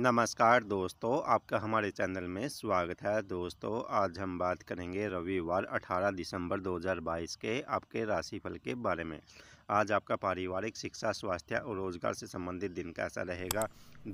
नमस्कार दोस्तों आपका हमारे चैनल में स्वागत है दोस्तों आज हम बात करेंगे रविवार 18 दिसंबर 2022 के आपके राशिफल के बारे में आज आपका पारिवारिक शिक्षा स्वास्थ्य और रोजगार से संबंधित दिन कैसा रहेगा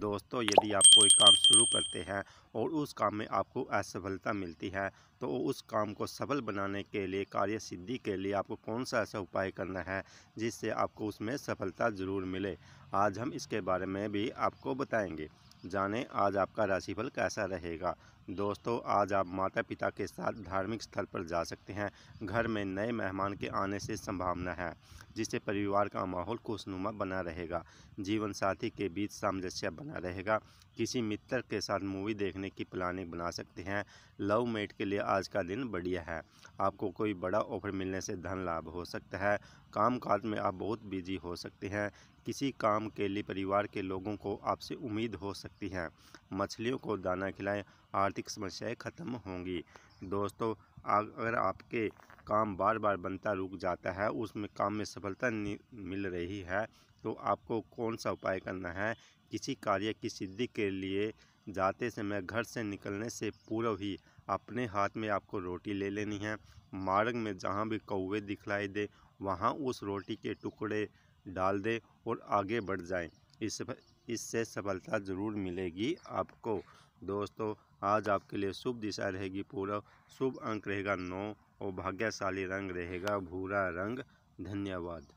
दोस्तों यदि आप कोई काम शुरू करते हैं और उस काम में आपको असफलता मिलती है तो उस काम को सफल बनाने के लिए कार्य सिद्धि के लिए आपको कौन सा ऐसा उपाय करना है जिससे आपको उसमें सफलता ज़रूर मिले आज हम इसके बारे में भी आपको बताएंगे जाने आज आपका राशिफल कैसा रहेगा दोस्तों आज आप माता पिता के साथ धार्मिक स्थल पर जा सकते हैं घर में नए मेहमान के आने से संभावना है जिससे परिवार का माहौल खुशनुमा बना रहेगा जीवन साथी के बीच सामंजस्य बना रहेगा किसी मित्र के साथ मूवी देखने की प्लानिंग बना सकते हैं लव मेट के लिए आज का दिन बढ़िया है आपको कोई बड़ा ऑफर मिलने से धन लाभ हो सकता है काम काज में आप बहुत बिजी हो सकते हैं किसी काम के लिए परिवार के लोगों को आपसे उम्मीद हो सकती सकती हैं मछलियों को दाना खिलाएं आर्थिक समस्याएं खत्म होंगी दोस्तों अगर आपके काम बार बार बनता रुक जाता है उसमें काम में सफलता मिल रही है तो आपको कौन सा उपाय करना है किसी कार्य की सिद्धि के लिए जाते समय घर से निकलने से पूर्व ही अपने हाथ में आपको रोटी ले लेनी है मार्ग में जहाँ भी कौवे दिखलाई दे वहाँ उस रोटी के टुकड़े डाल दें और आगे बढ़ जाएं इस इससे सफलता ज़रूर मिलेगी आपको दोस्तों आज आपके लिए शुभ दिशा रहेगी पूरा शुभ अंक रहेगा नौ और भाग्यशाली रंग रहेगा भूरा रंग धन्यवाद